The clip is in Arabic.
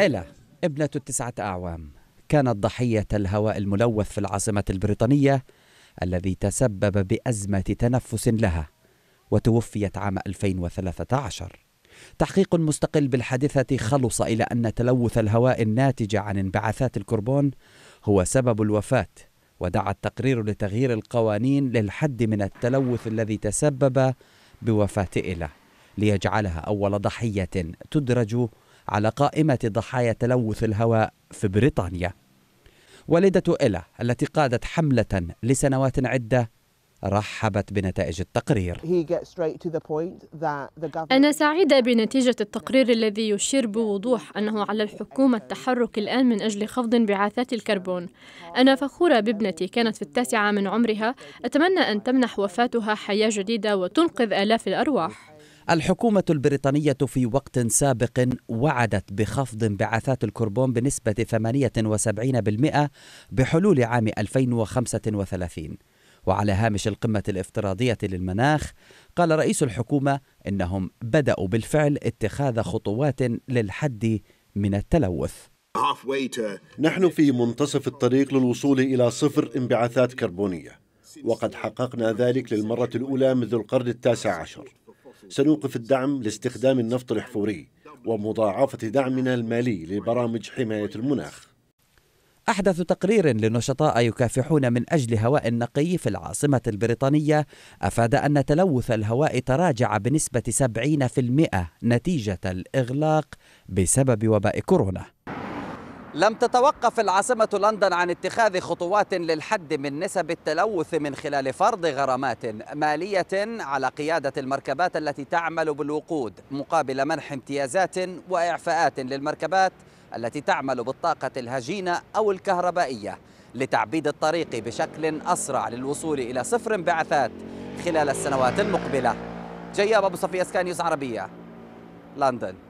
إلا ابنة التسعة أعوام كانت ضحية الهواء الملوث في العاصمة البريطانية الذي تسبب بأزمة تنفس لها وتوفيت عام 2013 تحقيق مستقل بالحادثة خلص إلى أن تلوث الهواء الناتج عن انبعاثات الكربون هو سبب الوفاة ودعا التقرير لتغيير القوانين للحد من التلوث الذي تسبب بوفاة إله ليجعلها أول ضحية تدرج على قائمة ضحايا تلوث الهواء في بريطانيا. والدة إلا التي قادت حملة لسنوات عدة رحبت بنتائج التقرير أنا سعيدة بنتيجة التقرير الذي يشير بوضوح أنه على الحكومة التحرك الآن من أجل خفض انبعاثات الكربون أنا فخورة بابنتي كانت في التاسعة من عمرها أتمنى أن تمنح وفاتها حياة جديدة وتنقذ آلاف الأرواح الحكومة البريطانية في وقت سابق وعدت بخفض انبعاثات الكربون بنسبة 78% بحلول عام 2035 وعلى هامش القمة الافتراضية للمناخ قال رئيس الحكومة إنهم بدأوا بالفعل اتخاذ خطوات للحد من التلوث نحن في منتصف الطريق للوصول إلى صفر انبعاثات كربونية وقد حققنا ذلك للمرة الأولى منذ القرن التاسع عشر سنوقف الدعم لاستخدام النفط الحفوري ومضاعفة دعمنا المالي لبرامج حماية المناخ أحدث تقرير لنشطاء يكافحون من أجل هواء نقي في العاصمة البريطانية أفاد أن تلوث الهواء تراجع بنسبة 70% نتيجة الإغلاق بسبب وباء كورونا لم تتوقف العاصمة لندن عن اتخاذ خطوات للحد من نسب التلوث من خلال فرض غرامات مالية على قيادة المركبات التي تعمل بالوقود مقابل منح امتيازات وإعفاءات للمركبات التي تعمل بالطاقة الهجينة أو الكهربائية لتعبيد الطريق بشكل أسرع للوصول إلى صفر انبعاثات خلال السنوات المقبلة جياب أبو صفي أسكان عربية لندن